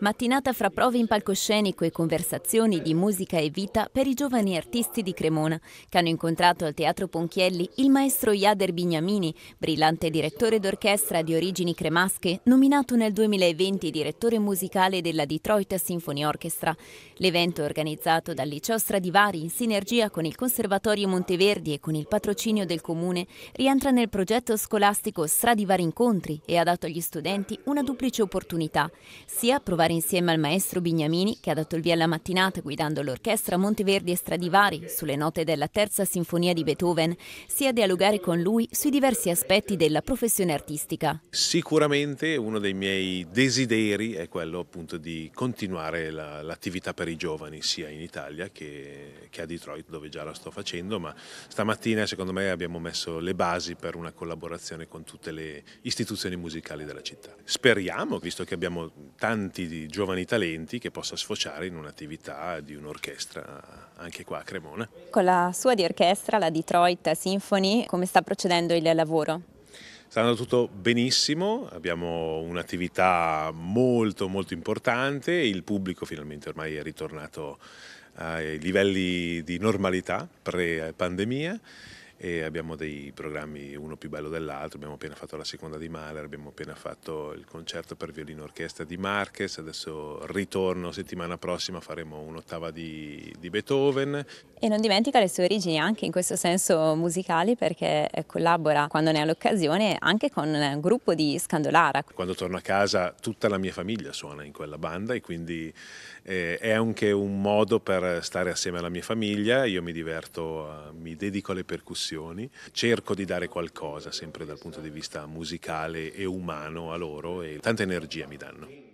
Mattinata fra prove in palcoscenico e conversazioni di musica e vita per i giovani artisti di Cremona, che hanno incontrato al Teatro Ponchielli il maestro Iader Bignamini, brillante direttore d'orchestra di origini cremasche, nominato nel 2020 direttore musicale della Detroit Symphony Orchestra. L'evento organizzato dal Liceo Stradivari in sinergia con il Conservatorio Monteverdi e con il patrocinio del Comune rientra nel progetto scolastico Stradivari Incontri e ha dato agli studenti una duplice opportunità, sia provare fare insieme al maestro Bignamini che ha dato il via alla mattinata guidando l'orchestra Monteverdi e Stradivari sulle note della terza sinfonia di Beethoven, sia a dialogare con lui sui diversi aspetti della professione artistica. Sicuramente uno dei miei desideri è quello appunto di continuare l'attività per i giovani sia in Italia che, che a Detroit dove già la sto facendo, ma stamattina secondo me abbiamo messo le basi per una collaborazione con tutte le istituzioni musicali della città. Speriamo, visto che abbiamo tanti di di giovani talenti che possa sfociare in un'attività di un'orchestra anche qua a Cremona. Con la sua di orchestra, la Detroit Symphony, come sta procedendo il lavoro? Sta andando tutto benissimo, abbiamo un'attività molto molto importante, il pubblico finalmente ormai è ritornato ai livelli di normalità pre-pandemia e abbiamo dei programmi uno più bello dell'altro, abbiamo appena fatto la seconda di Mahler, abbiamo appena fatto il concerto per violino orchestra di Marques, adesso ritorno settimana prossima faremo un'ottava di, di Beethoven e non dimentica le sue origini anche in questo senso musicali perché eh, collabora quando ne ha l'occasione anche con un gruppo di Scandolara. Quando torno a casa tutta la mia famiglia suona in quella banda e quindi eh, è anche un modo per stare assieme alla mia famiglia, io mi diverto, eh, mi dedico alle percussioni, cerco di dare qualcosa sempre dal punto di vista musicale e umano a loro e tanta energia mi danno.